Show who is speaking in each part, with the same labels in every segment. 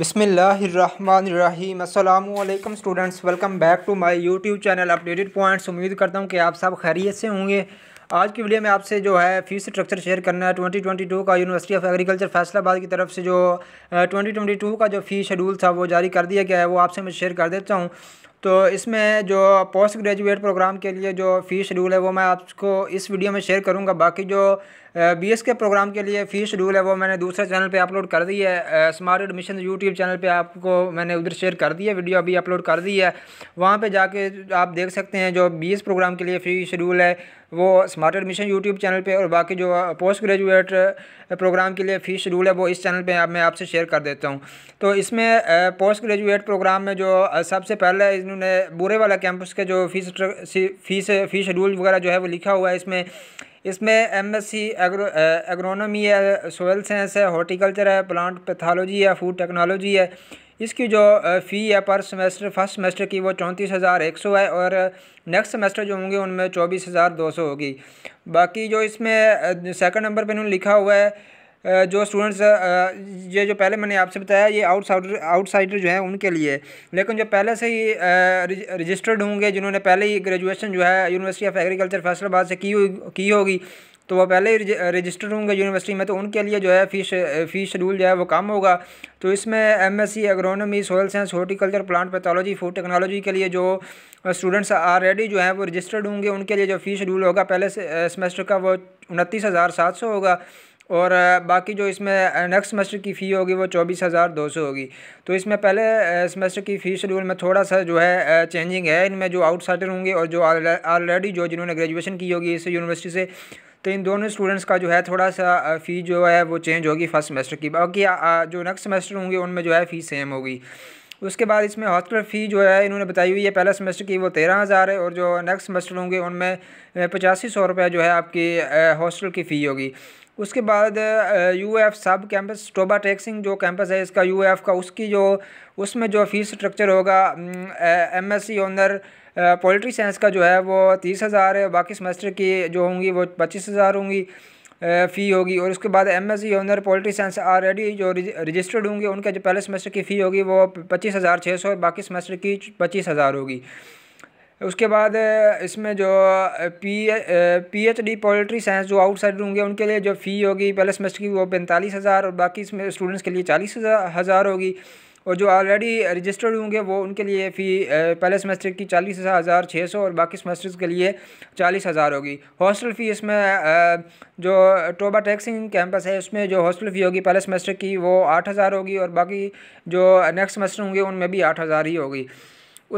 Speaker 1: बिसमीम students welcome back to my YouTube channel updated points उम्मीद करता हूँ कि आप सब खैरियत से होंगे आज की वीडियो में आपसे जो है फीस स्ट्रक्चर शेयर करना है 2022 का यूनिवर्सिटी ऑफ एग्रीकल्चर फैसलाबाद की तरफ से जो 2022 का जो फीस शेड्यूल था वो जारी कर दिया गया है वो आपसे मैं शेयर कर देता हूँ तो इसमें जो पोस्ट ग्रेजुएट प्रोग्राम के लिए जो फ़ी शेड्यूल है वो मैं आपको इस वीडियो में शेयर करूँगा बाकी जो बी एस के प्रोग्राम के लिए फ़ी शेड्यूल है वो मैंने दूसरे चैनल पे अपलोड कर दी है स्मार्ट एडमिशन यूट्यूब चैनल पे आपको मैंने उधर शेयर कर दी है वीडियो अभी अपलोड कर दी है वहाँ पे जाके आप देख सकते हैं जो बी एस प्रोग्राम के लिए फ़ी शेड्यूल है वो स्मार्ट एडमिशन यूट्यूब चैनल पे और बाकी जो पोस्ट ग्रेजुएट प्रोग्राम के लिए फ़ी शेड्यूल है वो इस चैनल पर मैं आपसे शेयर कर देता हूँ तो इसमें पोस्ट ग्रेजुएट प्रोग्राम में जो सबसे पहले इन्होंने बुरे वाला कैंपस के जो फीस फीस फी शेड्यूल वगैरह जो है वो लिखा हुआ है इसमें इसमें M S C agro agronomy है सोयल साइंस है हॉर्टिकल्चर है प्लांट पैथोलॉजी है फूड टेक्नोलॉजी है इसकी जो फ़ी है पर सेमेस्टर फर्स्ट सेमेस्टर की वो चौंतीस हज़ार एक सौ है और नेक्स्ट सेमेस्टर जो होंगे उनमें चौबीस हज़ार दो सौ होगी बाकी जो इसमें सेकंड नंबर पे इन्होंने लिखा हुआ है जो स्टूडेंट्स ये जो पहले मैंने आपसे बताया ये आउटसाइडर आउटसाइडर जो है उनके लिए लेकिन जो पहले से ही रजिस्टर्ड होंगे जिन्होंने पहले ही ग्रेजुएशन जो है यूनिवर्सिटी ऑफ एग्रीकल्चर फैसलाबाद से की की होगी तो वो पहले ही रजिस्टर्ड होंगे यूनिवर्सिटी में तो उनके लिए जो है फ़ीस फ़ीस शेड्यूल जो है वो कम होगा तो इसमें MSc agronomy soil science horticulture plant pathology food technology के लिए जो स्टूडेंट्स ऑलरेडी जो हैं वो रजिस्टर्ड होंगे उनके लिए जो फ़ीस शेड्यूल होगा पहले सेमेस्टर का वो उनतीस हज़ार सात सौ होगा और बाकी जो इसमें नेक्स्ट सेमेस्टर की फ़ी होगी वो चौबीस हज़ार दो सौ होगी तो इसमें पहले सेमेस्टर की फ़ी शेड्यूल में थोड़ा सा जो है चेंजिंग है इनमें जो आउटसाइडर होंगे और जो ऑलरेडी जो जिन्होंने ग्रेजुएशन की होगी इस यूनिवर्सिटी से तो इन दोनों स्टूडेंट्स का जो है थोड़ा सा फ़ी जो है वो चेंज होगी फर्स्ट सेमेस्टर की बाकी जो नेक्स्ट सेमेस्टर होंगे उनमें जो है फ़ी सेम होगी उसके बाद इसमें हॉस्टल फ़ी जो है इन्होंने बताई हुई है पहला सेमेस्टर की वो तेरह हज़ार है और जो नेक्स्ट सेमेस्टर होंगे उनमें पचासी सौ रुपये जो है आपकी हॉस्टल की फ़ी होगी उसके बाद यू एफ सब कैंपस टोबा टैक्सिंग जो कैंपस है इसका यू एफ का उसकी जो उसमें जो फीस स्ट्रक्चर होगा M S C honour poultry science का जो है वो तीस हज़ार है बाकी सेमेस्टर की जो होंगी वो पच्चीस हज़ार होंगी फ़ी होगी और उसके बाद M S C honour poultry science already जो रजिस्टर्ड होंगे उनके जो पहले सेमेस्टर की फ़ी होगी वो पच्चीस हज़ार छः सौ बाकी सेमेस्टर की पच्चीस हज़ार होगी उसके बाद इसमें जो P P H D poultry science जो आउटसाइडर होंगे उनके लिए जो फ़ी होगी पहले सेमेस्टर की वो पैंतालीस हज़ार और बाकी इसमें स्टूडेंट्स के लिए चालीस हज़ार होगी और जो ऑलरेडी रजिस्टर्ड होंगे वो उनके लिए फ़ी पहले सेमेस्टर की चालीस हज़ार छः सौ और बाकी सेमेस्टर के लिए चालीस हज़ार होगी हॉस्टल फ़ी इसमें जो टोबा टैक्सिंग कैंपस है उसमें जो हॉस्टल फ़ी होगी पहले सेमेस्टर की वो आठ हज़ार होगी और बाकी जो नेक्स्ट सेमेस्टर होंगे उनमें भी आठ हज़ार ही होगी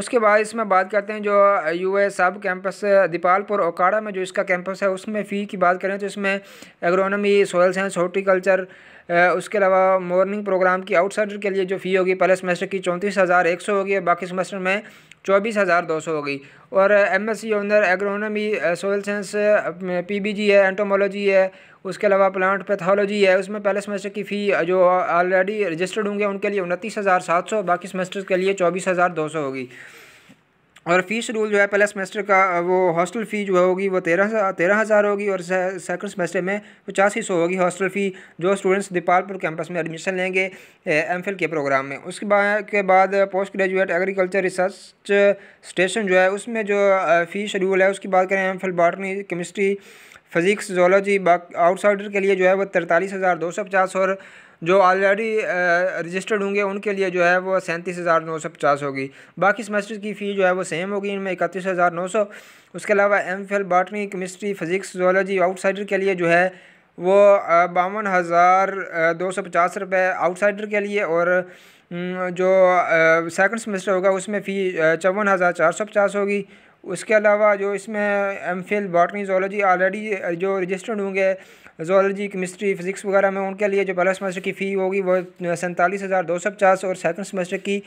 Speaker 1: उसके बाद इसमें बात करते हैं जो यू ए सब कैंपस दीपालपुर ओकाड़ा में जो इसका कैंपस है उसमें फ़ी की बात करें तो इसमें एग्रोनॉमी सोयल साइंस हॉर्टिकल्चर उसके अलावा मॉर्निंग प्रोग्राम की आउटसाइडर के लिए जो फ़ी होगी पहले सेमेस्टर की चौंतीस हज़ार एक सौ होगी बाकी सेमेस्टर में चौबीस हज़ार दो सौ हो गई और M S C honour agronomy soil science P B G है एंटोमोलॉजी है उसके अलावा प्लांट पैथोलॉजी है उसमें पहले सेमेस्टर की फ़ी uh, जो ऑलरेडी uh, रजिस्टर्ड होंगे उनके लिए उनतीस हज़ार सात सौ बाकी सेमेस्टर के लिए चौबीस हज़ार दो सौ होगी और फीस शेड्यूल जो है पहला सेमेस्टर का वो हॉस्टल फ़ी जो होगी वो तेरह तेरह हज़ार होगी और सेकंड सेमेस्टर में पचासी सौ होगी हॉस्टल फ़ी जो स्टूडेंट्स दीपालपुर कैंपस में एडमिशन लेंगे एम के प्रोग्राम में उसके बाद के बाद post graduate agriculture research station जो है उसमें जो फ़ी शेड्यूल है उसकी बात करें M Phil botany chemistry physics zoology outsider के लिए जो है वो तरतालीस हज़ार दो सौ पचास और जो ऑलरेडी रजिस्टर्ड uh, होंगे उनके लिए जो है वो सैंतीस हज़ार नौ सौ पचास होगी बाकी सेमेस्टर की फ़ी जो है वो सेम होगी इनमें इकतीस हज़ार नौ सौ उसके अलावा M Phil botany chemistry physics zoology outsider के लिए जो है वो uh, बावन हज़ार uh, दो सौ पचास रुपये आउटसाइडर के लिए और mm, जो सेकंड सेमेस्टर होगा उसमें फ़ी चौवन हज़ार चार सौ पचास होगी उसके अलावा जो इसमें M Phil botany zoology already जो रजिस्टर्ड होंगे जोलॉजी केमिस्ट्री फिज़िक्स वगैरह में उनके लिए जो पहला सेमेस्टर की फ़ी होगी वो सैंतालीस हज़ार दो सौ पचास और सेकंड सेमेस्टर की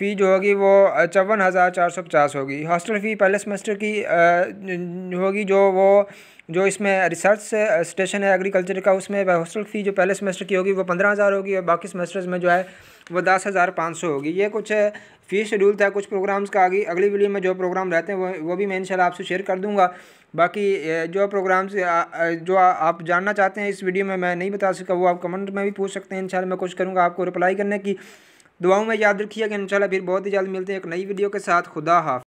Speaker 1: फ़ी जो होगी वो चौवन हज़ार चार सौ पचास होगी हॉस्टल फ़ी पहले सेमेस्टर की होगी जो वो जो इसमें रिसर्च स्टेशन है एग्रीकल्चर का उसमें हॉस्टल फ़ी जो पहले सेमेस्टर की होगी वो पंद्रह हज़ार होगी और बाकी सेमेस्टर्स में जो है वो दस हज़ार पाँच सौ होगी ये कुछ फ़ी शेड्यूल था कुछ प्रोग्राम्स का आगे अगली वीडियो में जो प्रोग्राम रहते हैं वो वो भी मैं इंशाल्लाह आपसे शेयर कर दूँगा बाकी जो प्रोग्राम्स जो आप जानना चाहते हैं इस वीडियो में मैं नहीं बता सका वो आप कमेंट में भी पूछ सकते हैं इंशाल्लाह मैं कोशिश करूँगा आपको रिप्लाई करने की दुआओं में याद रखिएगा इंशाल्लाह फिर बहुत ही जल्द मिलते हैं एक नई वीडियो के साथ खुदा हाफ